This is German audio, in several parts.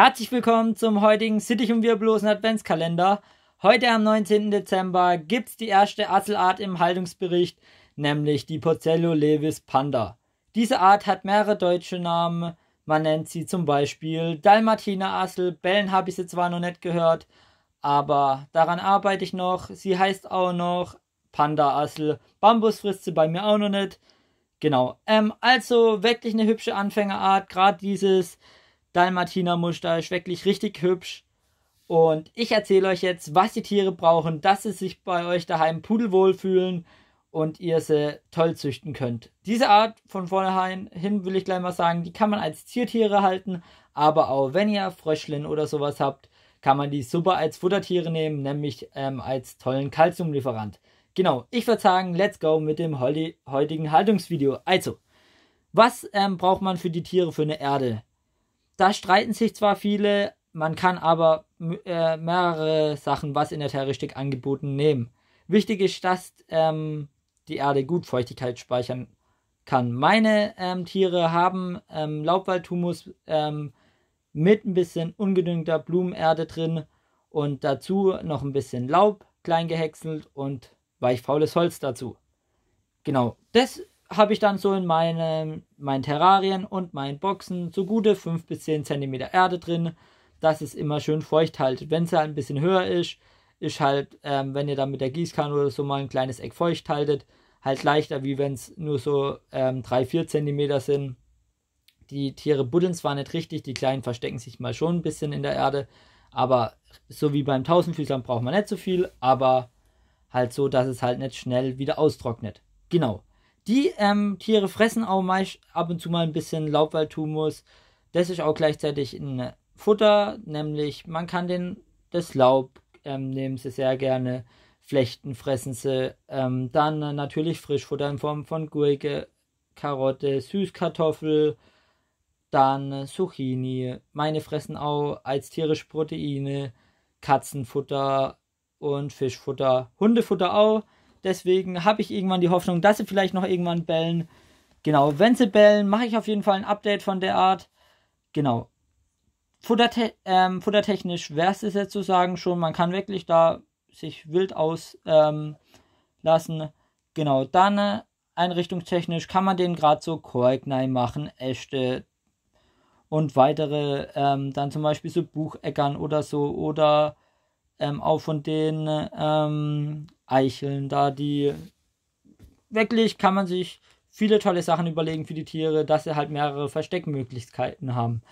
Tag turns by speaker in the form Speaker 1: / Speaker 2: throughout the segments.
Speaker 1: Herzlich willkommen zum heutigen City und wir bloßen Adventskalender. Heute am 19. Dezember gibt es die erste Asselart im Haltungsbericht, nämlich die Porcello levis panda. Diese Art hat mehrere deutsche Namen. Man nennt sie zum Beispiel Dalmatiner Assel. Bellen habe ich sie zwar noch nicht gehört, aber daran arbeite ich noch. Sie heißt auch noch Panda Assel. Bambus frisst sie bei mir auch noch nicht. Genau. Ähm, also wirklich eine hübsche Anfängerart. Gerade dieses Dalmatiner Muster, wirklich richtig hübsch. Und ich erzähle euch jetzt, was die Tiere brauchen, dass sie sich bei euch daheim pudelwohl fühlen und ihr sie toll züchten könnt. Diese Art von vornherein hin will ich gleich mal sagen, die kann man als Ziertiere halten, aber auch wenn ihr Fröschlin oder sowas habt, kann man die super als Futtertiere nehmen, nämlich ähm, als tollen Kalziumlieferant. Genau, ich würde sagen, let's go mit dem heutigen Haltungsvideo. Also, was ähm, braucht man für die Tiere für eine Erde? Da streiten sich zwar viele, man kann aber äh, mehrere Sachen, was in der Terroristik angeboten, nehmen. Wichtig ist, dass ähm, die Erde gut Feuchtigkeit speichern kann. Meine ähm, Tiere haben ähm, Laubwaldhumus ähm, mit ein bisschen ungedüngter Blumenerde drin und dazu noch ein bisschen Laub klein gehäckselt und weich faules Holz dazu. Genau, das habe ich dann so in meinem, meinen Terrarien und meinen Boxen so gute 5 bis 10 cm Erde drin, dass es immer schön feucht haltet. Wenn es halt ein bisschen höher ist, ist halt, ähm, wenn ihr dann mit der Gießkanne oder so mal ein kleines Eck feucht haltet, halt leichter, wie wenn es nur so 3-4 cm ähm, sind. Die Tiere buddeln zwar nicht richtig, die Kleinen verstecken sich mal schon ein bisschen in der Erde, aber so wie beim Tausendfüßlern braucht man nicht so viel, aber halt so, dass es halt nicht schnell wieder austrocknet. Genau. Die ähm, Tiere fressen auch meist ab und zu mal ein bisschen Laubwaldhumus. Das ist auch gleichzeitig ein Futter, nämlich man kann den, das Laub ähm, nehmen sie sehr gerne, Flechten fressen sie, ähm, dann natürlich Frischfutter in Form von Gurke, Karotte, Süßkartoffel, dann Zucchini. Meine fressen auch als tierische Proteine, Katzenfutter und Fischfutter, Hundefutter auch. Deswegen habe ich irgendwann die Hoffnung, dass sie vielleicht noch irgendwann bellen. Genau, wenn sie bellen, mache ich auf jeden Fall ein Update von der Art. Genau. Futterte ähm, futtertechnisch wäre es jetzt sozusagen schon. Man kann wirklich da sich wild auslassen. Ähm, genau, dann äh, einrichtungstechnisch kann man den gerade so Korknei machen, Äste und weitere, ähm, dann zum Beispiel so Bucheckern oder so oder ähm, auch von den ähm, Eicheln da, die wirklich kann man sich viele tolle Sachen überlegen für die Tiere, dass sie halt mehrere Versteckmöglichkeiten haben.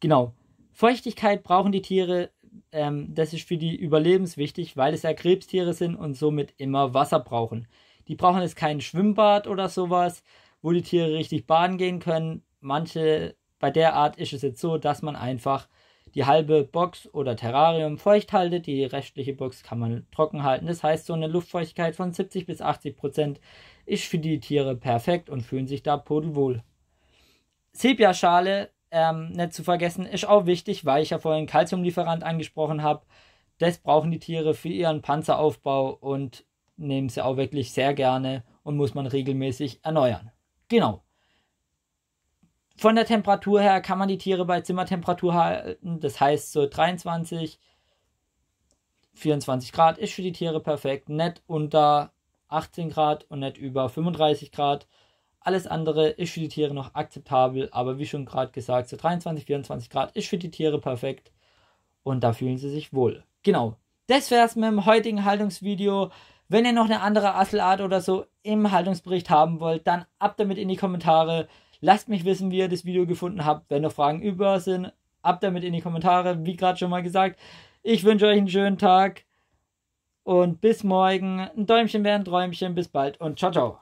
Speaker 1: Genau. Feuchtigkeit brauchen die Tiere, ähm, das ist für die überlebenswichtig, weil es ja Krebstiere sind und somit immer Wasser brauchen. Die brauchen jetzt kein Schwimmbad oder sowas, wo die Tiere richtig baden gehen können. Manche, bei der Art ist es jetzt so, dass man einfach die halbe Box oder Terrarium feucht haltet, die restliche Box kann man trocken halten. Das heißt, so eine Luftfeuchtigkeit von 70 bis 80 Prozent ist für die Tiere perfekt und fühlen sich da pudelwohl. Sepiaschale, ähm, nicht zu vergessen, ist auch wichtig, weil ich ja vorhin Calciumlieferant angesprochen habe. Das brauchen die Tiere für ihren Panzeraufbau und nehmen sie auch wirklich sehr gerne und muss man regelmäßig erneuern. Genau. Von der Temperatur her kann man die Tiere bei Zimmertemperatur halten. Das heißt, so 23, 24 Grad ist für die Tiere perfekt. Nicht unter 18 Grad und nicht über 35 Grad. Alles andere ist für die Tiere noch akzeptabel, aber wie schon gerade gesagt, so 23, 24 Grad ist für die Tiere perfekt und da fühlen sie sich wohl. Genau, das wäre es mit dem heutigen Haltungsvideo. Wenn ihr noch eine andere Asselart oder so im Haltungsbericht haben wollt, dann ab damit in die Kommentare. Lasst mich wissen, wie ihr das Video gefunden habt. Wenn noch Fragen über sind, ab damit in die Kommentare. Wie gerade schon mal gesagt, ich wünsche euch einen schönen Tag und bis morgen. Ein Däumchen wäre ein Träumchen. Bis bald und ciao, ciao.